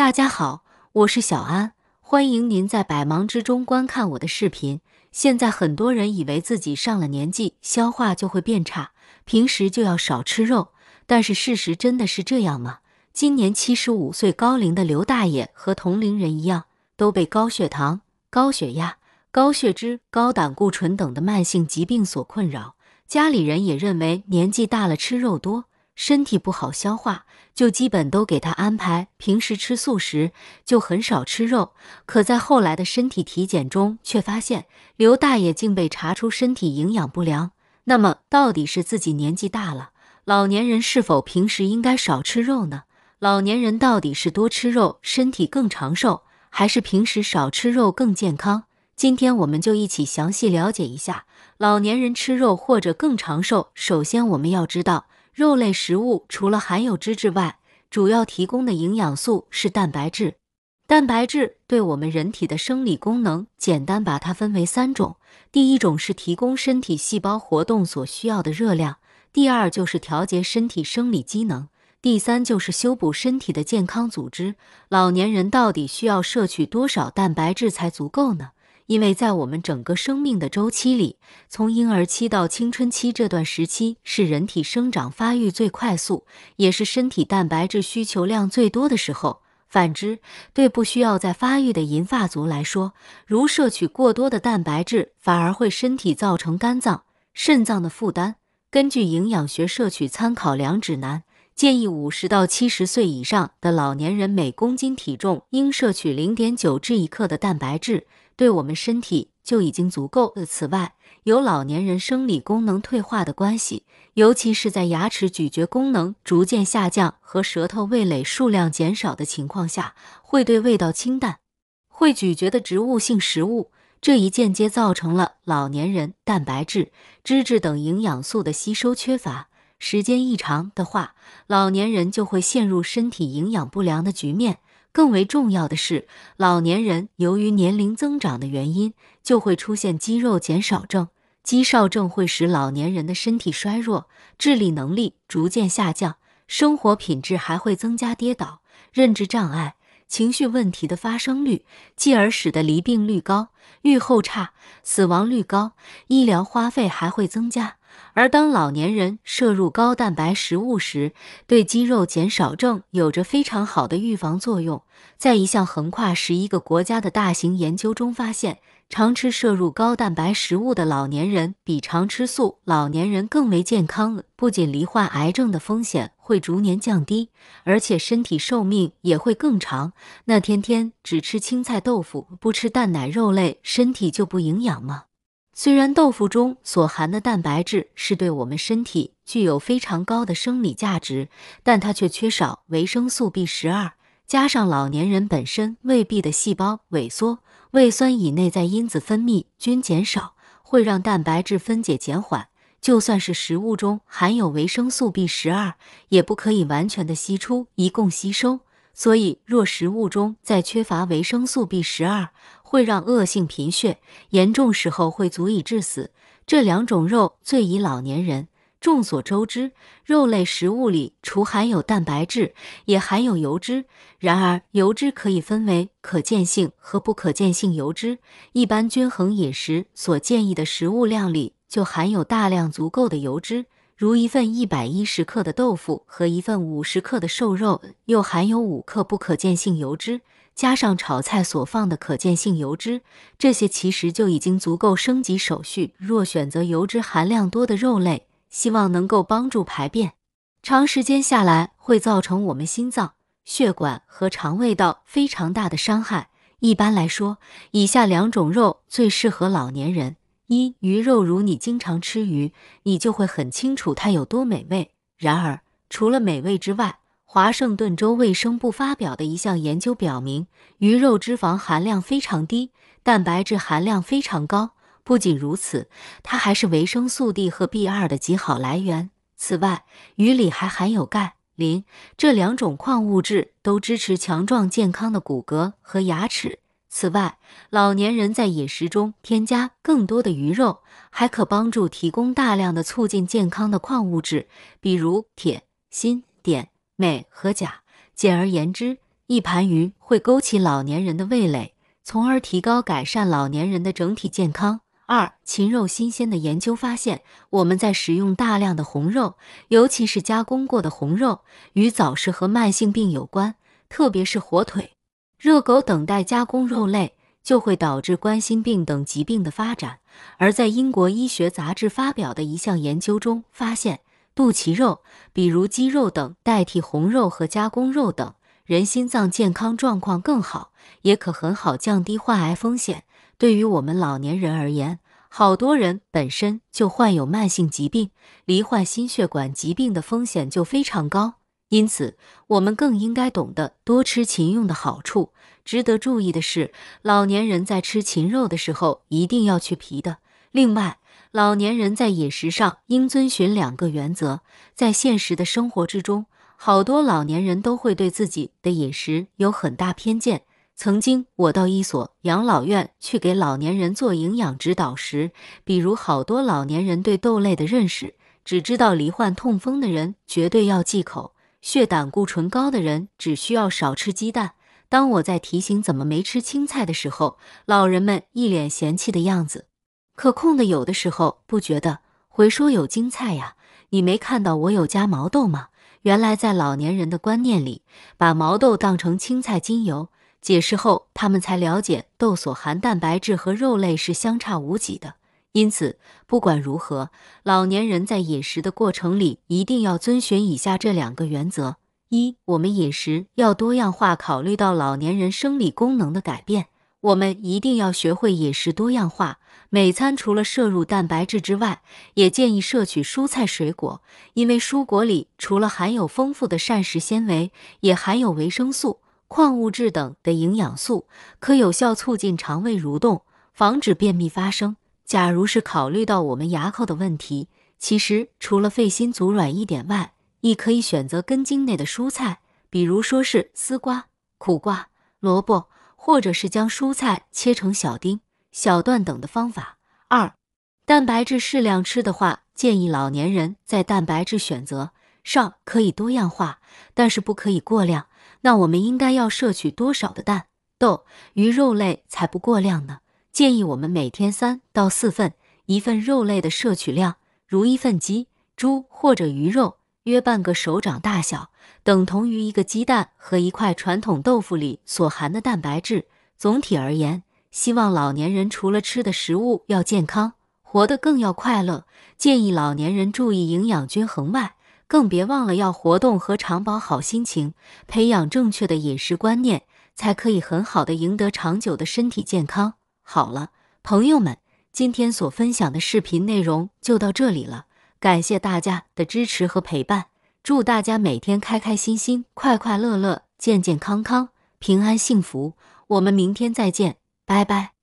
大家好，我是小安，欢迎您在百忙之中观看我的视频。现在很多人以为自己上了年纪，消化就会变差，平时就要少吃肉。但是事实真的是这样吗？今年七十五岁高龄的刘大爷和同龄人一样，都被高血糖、高血压、高血脂、高胆固醇等的慢性疾病所困扰。家里人也认为年纪大了吃肉多。身体不好消化，就基本都给他安排。平时吃素食，就很少吃肉。可在后来的身体体检中，却发现刘大爷竟被查出身体营养不良。那么，到底是自己年纪大了？老年人是否平时应该少吃肉呢？老年人到底是多吃肉身体更长寿，还是平时少吃肉更健康？今天我们就一起详细了解一下老年人吃肉或者更长寿。首先，我们要知道。肉类食物除了含有脂质外，主要提供的营养素是蛋白质。蛋白质对我们人体的生理功能，简单把它分为三种：第一种是提供身体细胞活动所需要的热量；第二就是调节身体生理机能；第三就是修补身体的健康组织。老年人到底需要摄取多少蛋白质才足够呢？因为在我们整个生命的周期里，从婴儿期到青春期这段时期是人体生长发育最快速，也是身体蛋白质需求量最多的时候。反之，对不需要再发育的银发族来说，如摄取过多的蛋白质，反而会身体造成肝脏、肾脏的负担。根据营养学摄取参考量指南，建议五十到七十岁以上的老年人每公斤体重应摄取零点九至一克的蛋白质。对我们身体就已经足够了。此外，有老年人生理功能退化的关系，尤其是在牙齿咀嚼功能逐渐下降和舌头味蕾数量减少的情况下，会对味道清淡、会咀嚼的植物性食物，这一间接造成了老年人蛋白质、脂质等营养素的吸收缺乏。时间一长的话，老年人就会陷入身体营养不良的局面。更为重要的是，老年人由于年龄增长的原因，就会出现肌肉减少症。肌少症会使老年人的身体衰弱，智力能力逐渐下降，生活品质还会增加跌倒、认知障碍、情绪问题的发生率，继而使得离病率高、预后差、死亡率高，医疗花费还会增加。而当老年人摄入高蛋白食物时，对肌肉减少症有着非常好的预防作用。在一项横跨十一个国家的大型研究中发现，常吃摄入高蛋白食物的老年人比常吃素老年人更为健康。不仅罹患癌症的风险会逐年降低，而且身体寿命也会更长。那天天只吃青菜豆腐，不吃蛋奶肉类，身体就不营养吗？虽然豆腐中所含的蛋白质是对我们身体具有非常高的生理价值，但它却缺少维生素 B 十二。加上老年人本身胃壁的细胞萎缩，胃酸以内在因子分泌均减少，会让蛋白质分解减缓。就算是食物中含有维生素 B 十二，也不可以完全的吸出一共吸收。所以，若食物中再缺乏维生素 B 十二，会让恶性贫血，严重时候会足以致死。这两种肉最宜老年人。众所周知，肉类食物里除含有蛋白质，也含有油脂。然而，油脂可以分为可见性和不可见性油脂。一般均衡饮食所建议的食物量里，就含有大量足够的油脂。如一份一百一十克的豆腐和一份五十克的瘦肉，又含有五克不可见性油脂，加上炒菜所放的可见性油脂，这些其实就已经足够升级手续。若选择油脂含量多的肉类，希望能够帮助排便，长时间下来会造成我们心脏、血管和肠胃道非常大的伤害。一般来说，以下两种肉最适合老年人。一鱼肉，如你经常吃鱼，你就会很清楚它有多美味。然而，除了美味之外，华盛顿州卫生部发表的一项研究表明，鱼肉脂肪含量非常低，蛋白质含量非常高。不仅如此，它还是维生素 D 和 B2 的极好来源。此外，鱼里还含有钙、磷这两种矿物质，都支持强壮健康的骨骼和牙齿。此外，老年人在饮食中添加更多的鱼肉，还可帮助提供大量的促进健康的矿物质，比如铁、锌、碘、镁和钾。简而言之，一盘鱼会勾起老年人的味蕾，从而提高改善老年人的整体健康。二、禽肉新鲜的研究发现，我们在食用大量的红肉，尤其是加工过的红肉，与早逝和慢性病有关，特别是火腿。热狗等待加工肉类就会导致冠心病等疾病的发展。而在英国医学杂志发表的一项研究中发现，肚脐肉，比如鸡肉等代替红肉和加工肉等，人心脏健康状况更好，也可很好降低患癌风险。对于我们老年人而言，好多人本身就患有慢性疾病，罹患心血管疾病的风险就非常高。因此，我们更应该懂得多吃禽肉的好处。值得注意的是，老年人在吃禽肉的时候一定要去皮的。另外，老年人在饮食上应遵循两个原则。在现实的生活之中，好多老年人都会对自己的饮食有很大偏见。曾经，我到一所养老院去给老年人做营养指导时，比如好多老年人对豆类的认识，只知道罹患痛风的人绝对要忌口。血胆固醇高的人只需要少吃鸡蛋。当我在提醒怎么没吃青菜的时候，老人们一脸嫌弃的样子。可控的，有的时候不觉得。回说有青菜呀，你没看到我有加毛豆吗？原来在老年人的观念里，把毛豆当成青菜。精油解释后，他们才了解豆所含蛋白质和肉类是相差无几的。因此，不管如何，老年人在饮食的过程里一定要遵循以下这两个原则：一，我们饮食要多样化，考虑到老年人生理功能的改变，我们一定要学会饮食多样化。每餐除了摄入蛋白质之外，也建议摄取蔬菜水果，因为蔬果里除了含有丰富的膳食纤维，也含有维生素、矿物质等的营养素，可有效促进肠胃蠕动，防止便秘发生。假如是考虑到我们牙口的问题，其实除了费心煮软一点外，亦可以选择根茎内的蔬菜，比如说是丝瓜、苦瓜、萝卜，或者是将蔬菜切成小丁、小段等的方法。二，蛋白质适量吃的话，建议老年人在蛋白质选择上可以多样化，但是不可以过量。那我们应该要摄取多少的蛋、豆、鱼、肉类才不过量呢？建议我们每天三到四份，一份肉类的摄取量，如一份鸡、猪或者鱼肉，约半个手掌大小，等同于一个鸡蛋和一块传统豆腐里所含的蛋白质。总体而言，希望老年人除了吃的食物要健康，活得更要快乐。建议老年人注意营养均衡外，更别忘了要活动和常保好心情，培养正确的饮食观念，才可以很好的赢得长久的身体健康。好了，朋友们，今天所分享的视频内容就到这里了。感谢大家的支持和陪伴，祝大家每天开开心心、快快乐乐、健健康康、平安幸福。我们明天再见，拜拜。